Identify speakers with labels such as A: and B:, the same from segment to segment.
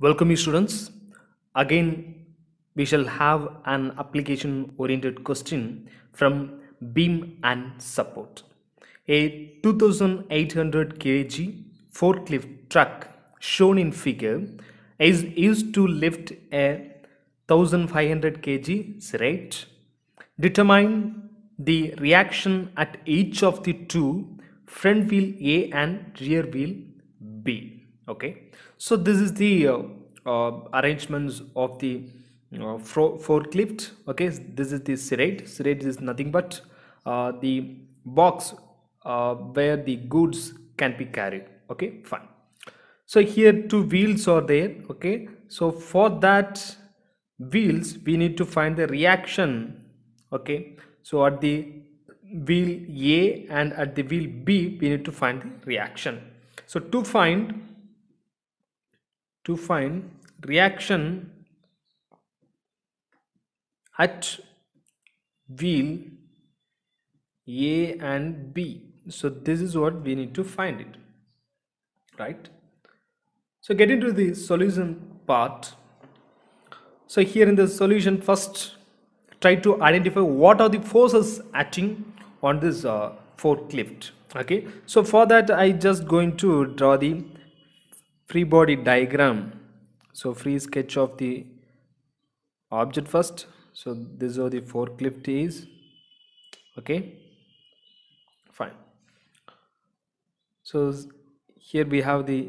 A: Welcome you students. Again, we shall have an application oriented question from beam and support. A 2800 kg forklift truck shown in figure is used to lift a 1500 kg crate. Determine the reaction at each of the two front wheel A and rear wheel B okay so this is the uh, uh, arrangements of the uh, forklift okay this is the serrate serrate is nothing but uh, the box uh, where the goods can be carried okay fine so here two wheels are there okay so for that wheels we need to find the reaction okay so at the wheel a and at the wheel b we need to find the reaction so to find to find reaction at wheel A and B. So this is what we need to find it, right? So get into the solution part. So here in the solution first try to identify what are the forces acting on this uh, forklift okay so for that i just going to draw the free body diagram so free sketch of the object first so this is the forklift is okay fine so here we have the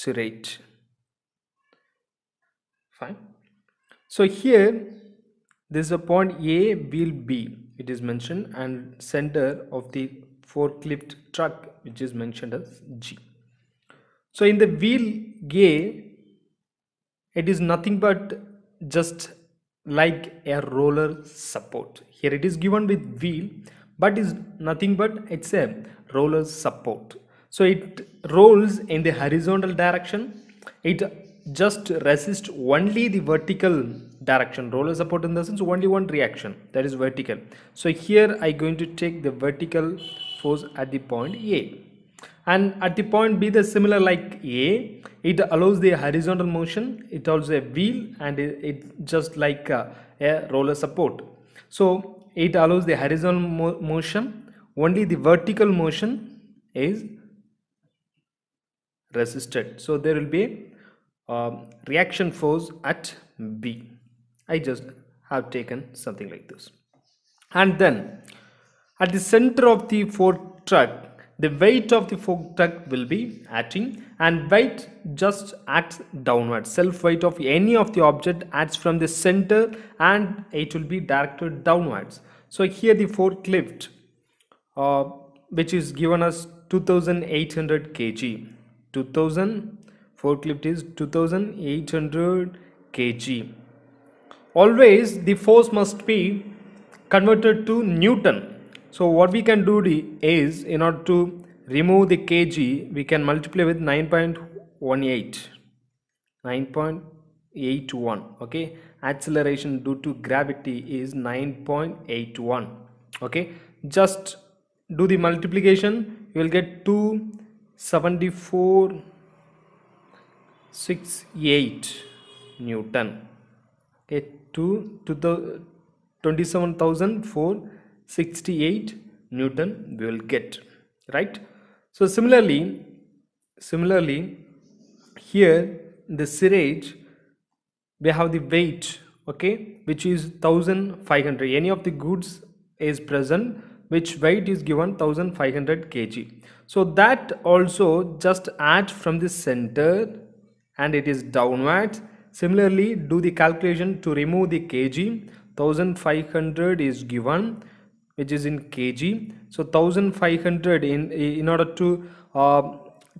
A: serrate fine so here this is a point a wheel b it is mentioned and center of the forklift truck which is mentioned as g so in the wheel gear, it is nothing but just like a roller support. Here it is given with wheel, but is nothing but it's a roller support. So it rolls in the horizontal direction. It just resists only the vertical direction. Roller support in the sense only one reaction that is vertical. So here I going to take the vertical force at the point A and at the point B the similar like A it allows the horizontal motion it also a wheel and it, just like a, a, roller support so it allows the horizontal mo motion only the vertical motion is resisted so there will be um, reaction force at B I just have taken something like this and then at the center of the Ford truck the weight of the fork truck will be acting and weight just acts downward self weight of any of the object acts from the center and it will be directed downwards so here the forklift uh, which is given as 2800 kg 2000 forklift is 2800 kg always the force must be converted to newton so what we can do is in order to remove the kg we can multiply with 9.18 9.81 okay acceleration due to gravity is 9.81 okay just do the multiplication you will get 274 68 newton okay 2 to the 27004 68 Newton we will get right so similarly similarly here the syringe we have the weight okay which is 1500 any of the goods is present which weight is given 1500 kg so that also just add from the center and it is downward. similarly do the calculation to remove the kg 1500 is given which is in kg so 1500 in in order to uh,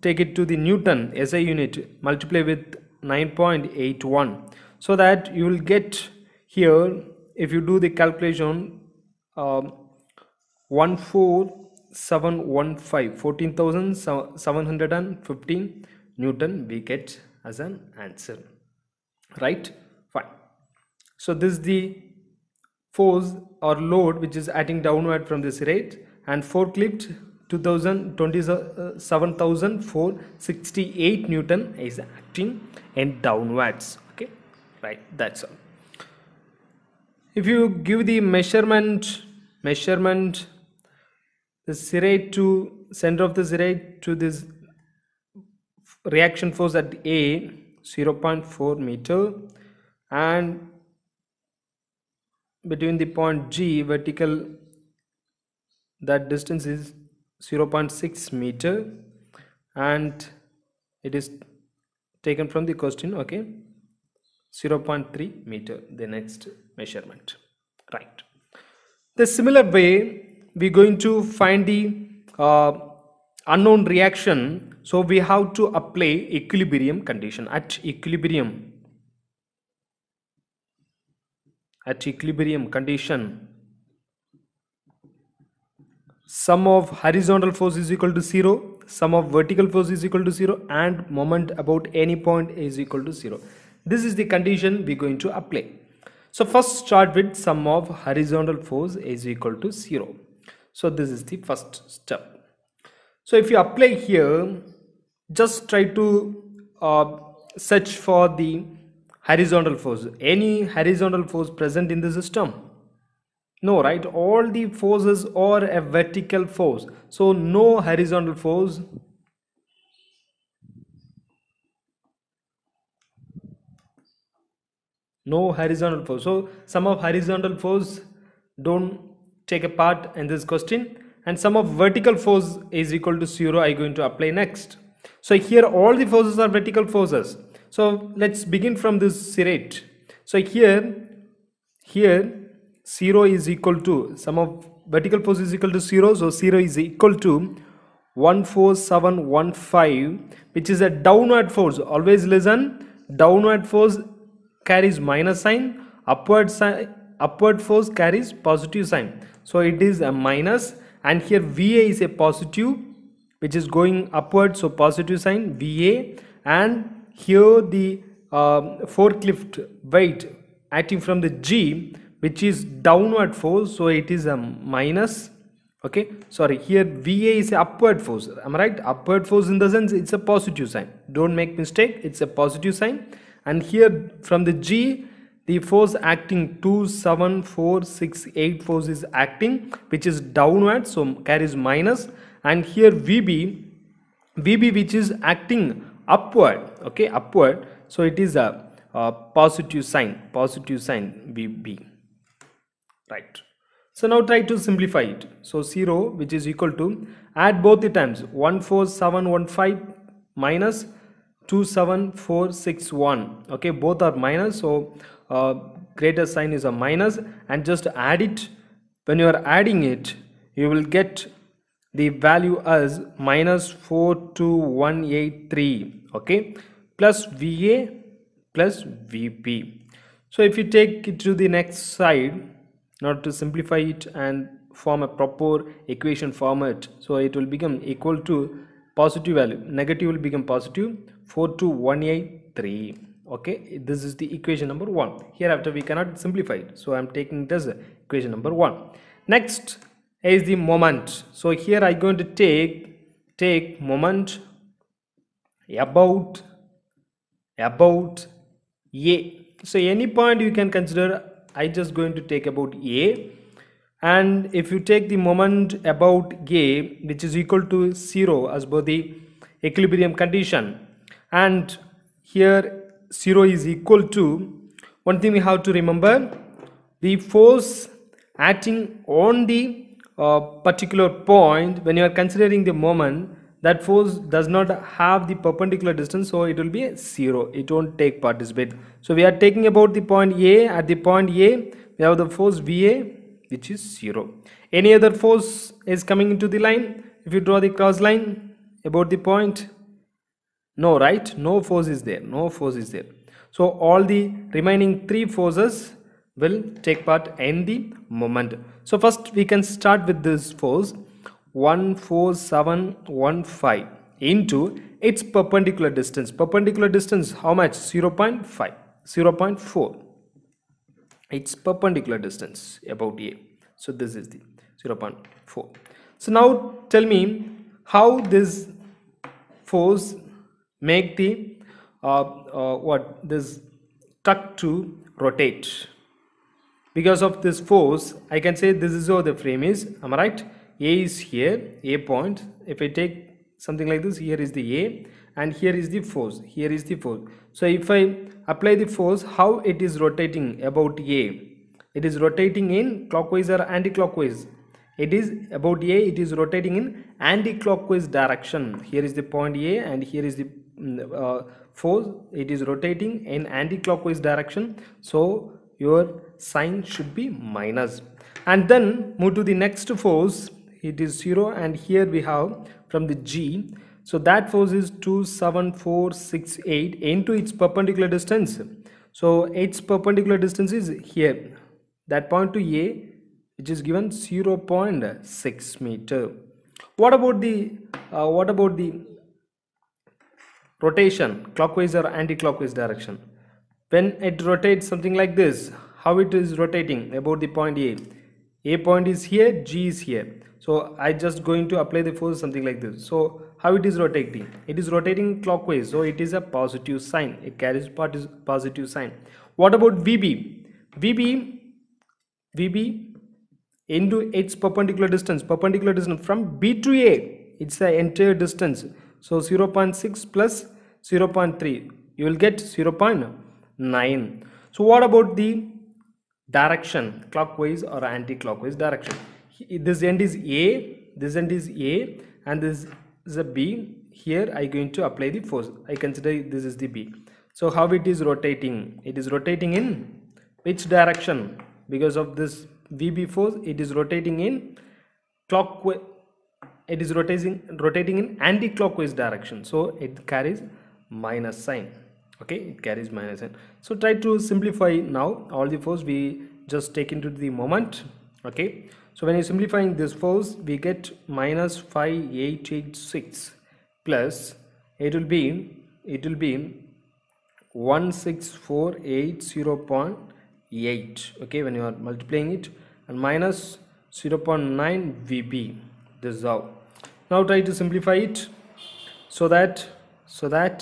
A: take it to the newton SI unit multiply with 9.81 so that you will get here if you do the calculation um, 14715 newton we get as an answer right fine so this is the force or load which is acting downward from this rate and forklift 2,027,468 Newton is acting in downwards. Okay, right, that's all. If you give the measurement, measurement, the serrate to center of the serrate to this reaction force at A 0.4 meter and between the point G vertical that distance is 0.6 meter and it is taken from the question okay 0.3 meter the next measurement right the similar way we going to find the uh, unknown reaction so we have to apply equilibrium condition at equilibrium at equilibrium condition sum of horizontal force is equal to 0 sum of vertical force is equal to 0 and moment about any point is equal to 0 this is the condition we're going to apply so first start with sum of horizontal force is equal to 0 so this is the first step so if you apply here just try to uh, search for the horizontal force any horizontal force present in the system no right all the forces are a vertical force so no horizontal force no horizontal force so some of horizontal force don't take a part in this question and sum of vertical force is equal to zero I going to apply next so here all the forces are vertical forces so let's begin from this serate. So here, here 0 is equal to sum of vertical force is equal to 0. So 0 is equal to 14715 which is a downward force. Always listen downward force carries minus sign upward sign upward force carries positive sign. So it is a minus and here VA is a positive which is going upward so positive sign VA and here the um, forklift weight acting from the G which is downward force so it is a minus okay sorry here VA is upward force am I right upward force in the sense it's a positive sign don't make mistake it's a positive sign and here from the G the force acting 27468 force is acting which is downward so carries minus and here VB VB which is acting upward okay upward so it is a, a positive sign positive sign V B, right so now try to simplify it so 0 which is equal to add both the times 14715 minus 27461 okay both are minus so uh, greater sign is a minus and just add it when you are adding it you will get the value as minus 42183 okay plus VA plus VP so if you take it to the next side not to simplify it and form a proper equation format so it will become equal to positive value negative will become positive 42183 okay this is the equation number one hereafter we cannot simplify it so i'm taking this equation number one next is the moment so here i'm going to take take moment about about a so any point you can consider i just going to take about a and if you take the moment about a which is equal to zero as per the equilibrium condition and here zero is equal to one thing we have to remember the force acting on the uh, particular point when you are considering the moment that force does not have the perpendicular distance so it will be zero it won't take participate so we are taking about the point a at the point a we have the force va which is zero any other force is coming into the line if you draw the cross line about the point no right no force is there no force is there so all the remaining three forces will take part in the moment so first we can start with this force 14715 into its perpendicular distance perpendicular distance how much 0 0.5 0 0.4 its perpendicular distance about a so this is the 0 0.4 so now tell me how this force make the uh, uh, what this tuck to rotate because of this force I can say this is how the frame is am I right a is here a point if I take something like this here is the a and here is the force here is the force so if I apply the force how it is rotating about a it is rotating in clockwise or anti-clockwise it is about a it is rotating in anti-clockwise direction here is the point a and here is the mm, uh, force it is rotating in anti-clockwise direction so your sign should be minus and then move to the next force it is 0 and here we have from the G so that force is 27468 into its perpendicular distance so its perpendicular distance is here that point to A which is given 0 0.6 meter what about the uh, what about the rotation clockwise or anti-clockwise direction when it rotates something like this how it is rotating about the point A A point is here G is here so I just going to apply the force something like this so how it is rotating it is rotating clockwise so it is a positive sign it carries positive sign what about VB VB VB into its perpendicular distance perpendicular distance from B to A it's the entire distance so 0 0.6 plus 0 0.3 you will get 0 0.4 9 so what about the direction clockwise or anti-clockwise direction this end is a this end is a and this is a b here i going to apply the force i consider this is the b so how it is rotating it is rotating in which direction because of this vb force it is rotating in clockwise it is rotating rotating in anti-clockwise direction so it carries minus sign okay it carries minus n so try to simplify now all the force we just take into the moment okay so when you're simplifying this force we get minus 5886 plus it will be it will be 16480.8 okay when you are multiplying it and minus 0.9 VB this is how now try to simplify it so that so that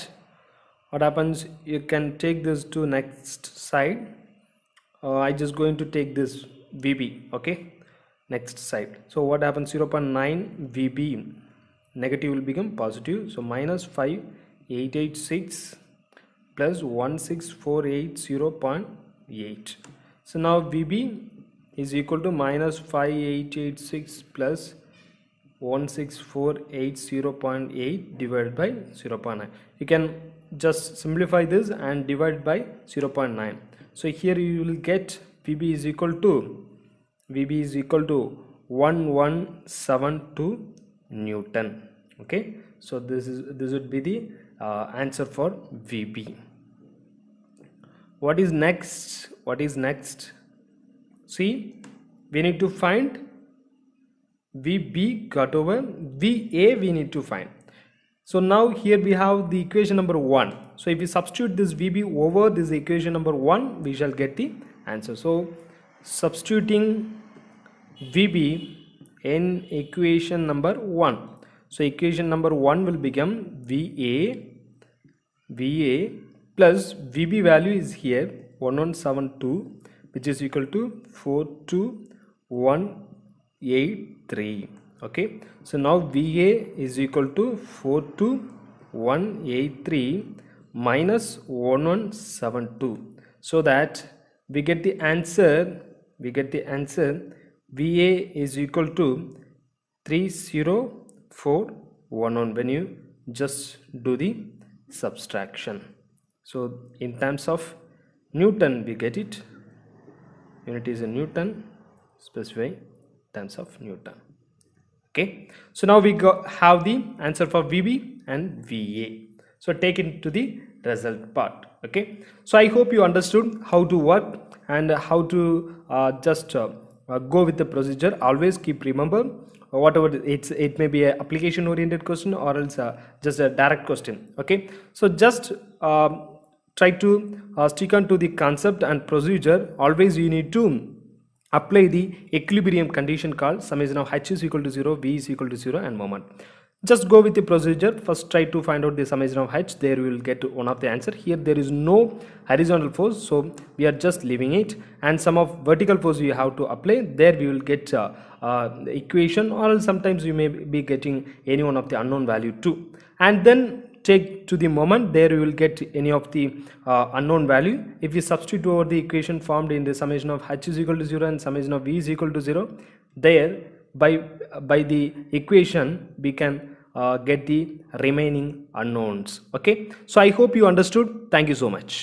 A: what happens you can take this to next side uh, I just going to take this VB okay next side so what happens 0 0.9 VB negative will become positive so minus 5886 plus 16480.8 so now VB is equal to minus 5886 plus 16480.8 divided by 0 0.9 you can just simplify this and divide by 0.9 so here you will get VB is equal to VB is equal to 1172 Newton okay so this is this would be the uh, answer for VB what is next what is next see we need to find VB got over VA we need to find so now here we have the equation number 1. So if we substitute this VB over this equation number 1, we shall get the answer. So substituting VB in equation number 1. So equation number 1 will become VA, VA plus VB value is here 1172 which is equal to 42183 okay so now va is equal to 42183 minus 1172 so that we get the answer we get the answer va is equal to 30411 when you just do the subtraction so in terms of newton we get it unit is a newton specify terms of newton okay so now we go have the answer for vb and va so take it to the result part okay so i hope you understood how to work and how to uh, just uh, uh, go with the procedure always keep remember uh, whatever it's it may be an application oriented question or else uh, just a direct question okay so just uh, try to uh, stick on to the concept and procedure always you need to apply the equilibrium condition called summation of h is equal to 0 v is equal to 0 and moment just go with the procedure first try to find out the summation of h there we will get one of the answer here there is no horizontal force so we are just leaving it and some of vertical force we have to apply there we will get uh, uh, equation or sometimes you may be getting any one of the unknown value too and then take to the moment there you will get any of the uh, unknown value if we substitute over the equation formed in the summation of h is equal to 0 and summation of v is equal to 0 there by by the equation we can uh, get the remaining unknowns okay so i hope you understood thank you so much